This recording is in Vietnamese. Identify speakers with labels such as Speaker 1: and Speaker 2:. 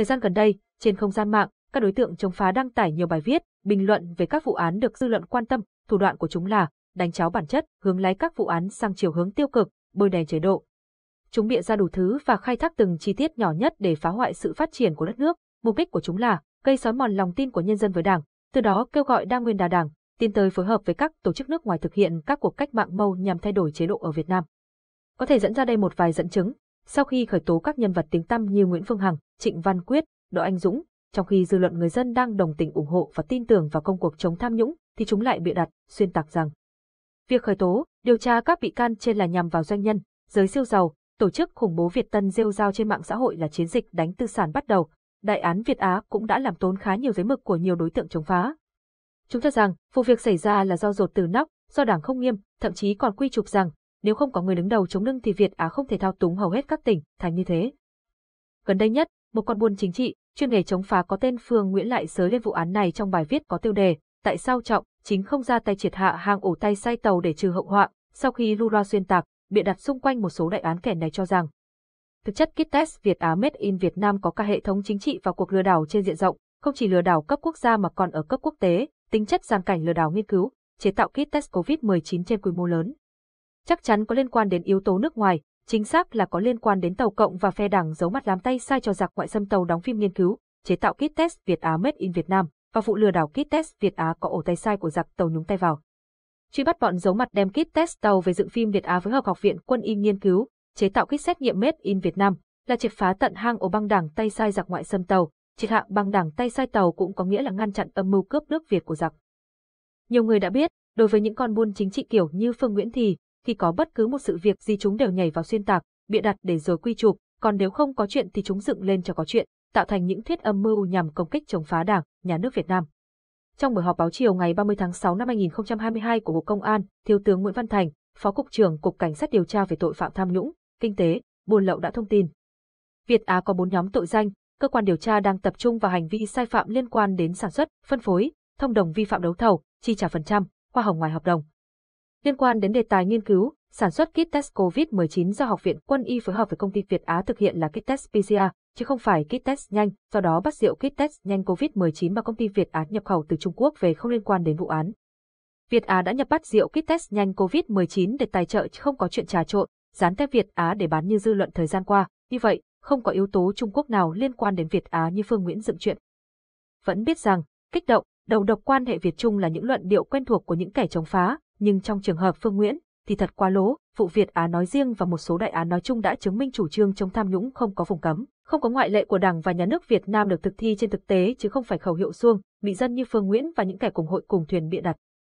Speaker 1: Thời gian gần đây, trên không gian mạng, các đối tượng chống phá đăng tải nhiều bài viết, bình luận về các vụ án được dư luận quan tâm, thủ đoạn của chúng là đánh cháo bản chất, hướng lái các vụ án sang chiều hướng tiêu cực, bôi đen chế độ. Chúng bịa ra đủ thứ và khai thác từng chi tiết nhỏ nhất để phá hoại sự phát triển của đất nước, mục đích của chúng là gây xói mòn lòng tin của nhân dân với Đảng, từ đó kêu gọi đa nguyên đa Đảng tiến tới phối hợp với các tổ chức nước ngoài thực hiện các cuộc cách mạng mâu nhằm thay đổi chế độ ở Việt Nam. Có thể dẫn ra đây một vài dẫn chứng, sau khi khởi tố các nhân vật tiếng tăm như Nguyễn Phương Hằng, Trịnh Văn Quyết, Đỗ Anh Dũng, trong khi dư luận người dân đang đồng tình ủng hộ và tin tưởng vào công cuộc chống tham nhũng, thì chúng lại bịa đặt, xuyên tạc rằng việc khởi tố, điều tra các bị can trên là nhằm vào doanh nhân, giới siêu giàu, tổ chức khủng bố Việt Tân rêu rao trên mạng xã hội là chiến dịch đánh tư sản bắt đầu. Đại án Việt Á cũng đã làm tốn khá nhiều giấy mực của nhiều đối tượng chống phá. Chúng cho rằng, vụ việc xảy ra là do rột từ nóc, do đảng không nghiêm, thậm chí còn quy chụp rằng nếu không có người đứng đầu chống lưng thì Việt Á không thể thao túng hầu hết các tỉnh, thành như thế. Gần đây nhất, một con buôn chính trị, chuyên nghề chống phá có tên Phương Nguyễn lại giới lên vụ án này trong bài viết có tiêu đề Tại sao Trọng chính không ra tay triệt hạ hàng ổ tay sai tàu để trừ hậu họa, sau khi lưu loa xuyên tạc, bịa đặt xung quanh một số đại án kẻ này cho rằng Thực chất kit test Việt Á Made in Việt Nam có cả hệ thống chính trị và cuộc lừa đảo trên diện rộng, không chỉ lừa đảo cấp quốc gia mà còn ở cấp quốc tế, tính chất gian cảnh lừa đảo nghiên cứu, chế tạo kit test COVID-19 trên quy mô lớn chắc chắn có liên quan đến yếu tố nước ngoài, chính xác là có liên quan đến Tàu Cộng và phe đảng giấu mặt làm tay sai cho giặc ngoại xâm Tàu đóng phim nghiên cứu, chế tạo kit test Việt Á Made in Việt Nam và vụ lừa đảo kit test Việt Á có ổ tay sai của giặc Tàu nhúng tay vào. Truy bắt bọn giấu mặt đem kit test Tàu về dựng phim Việt Á với hợp học viện quân y nghiên cứu, chế tạo kit xét nghiệm Made in Việt Nam là triệt phá tận hang ổ băng đảng tay sai giặc ngoại xâm Tàu, triệt hạ băng đảng tay sai Tàu cũng có nghĩa là ngăn chặn âm mưu cướp nước Việt của giặc. Nhiều người đã biết, đối với những con buôn chính trị kiểu như Phương Nguyễn thì khi có bất cứ một sự việc gì chúng đều nhảy vào xuyên tạc, bịa đặt để rồi quy chụp, còn nếu không có chuyện thì chúng dựng lên cho có chuyện, tạo thành những thuyết âm mưu nhằm công kích chống phá Đảng, nhà nước Việt Nam. Trong buổi họp báo chiều ngày 30 tháng 6 năm 2022 của Bộ Công an, Thiếu tướng Nguyễn Văn Thành, Phó cục trưởng Cục Cảnh sát điều tra về tội phạm tham nhũng, kinh tế, buôn lậu đã thông tin. Việt Á có 4 nhóm tội danh, cơ quan điều tra đang tập trung vào hành vi sai phạm liên quan đến sản xuất, phân phối, thông đồng vi phạm đấu thầu, chi trả phần trăm, hoa hồng ngoài hợp đồng, Liên quan đến đề tài nghiên cứu, sản xuất kit test COVID-19 do Học viện Quân y phối hợp với công ty Việt Á thực hiện là kit test PCR, chứ không phải kit test nhanh, do đó bắt rượu kit test nhanh COVID-19 mà công ty Việt Á nhập khẩu từ Trung Quốc về không liên quan đến vụ án. Việt Á đã nhập bắt rượu kit test nhanh COVID-19 để tài trợ chứ không có chuyện trà trộn, dán tem Việt Á để bán như dư luận thời gian qua, như vậy, không có yếu tố Trung Quốc nào liên quan đến Việt Á như Phương Nguyễn dựng chuyện. Vẫn biết rằng, kích động, đầu độc quan hệ Việt Trung là những luận điệu quen thuộc của những kẻ chống phá, nhưng trong trường hợp Phương Nguyễn, thì thật quá lố, vụ Việt Á nói riêng và một số đại án nói chung đã chứng minh chủ trương chống tham nhũng không có vùng cấm, không có ngoại lệ của Đảng và Nhà nước Việt Nam được thực thi trên thực tế chứ không phải khẩu hiệu suông, bị dân như Phương Nguyễn và những kẻ cùng hội cùng thuyền bịa đặt.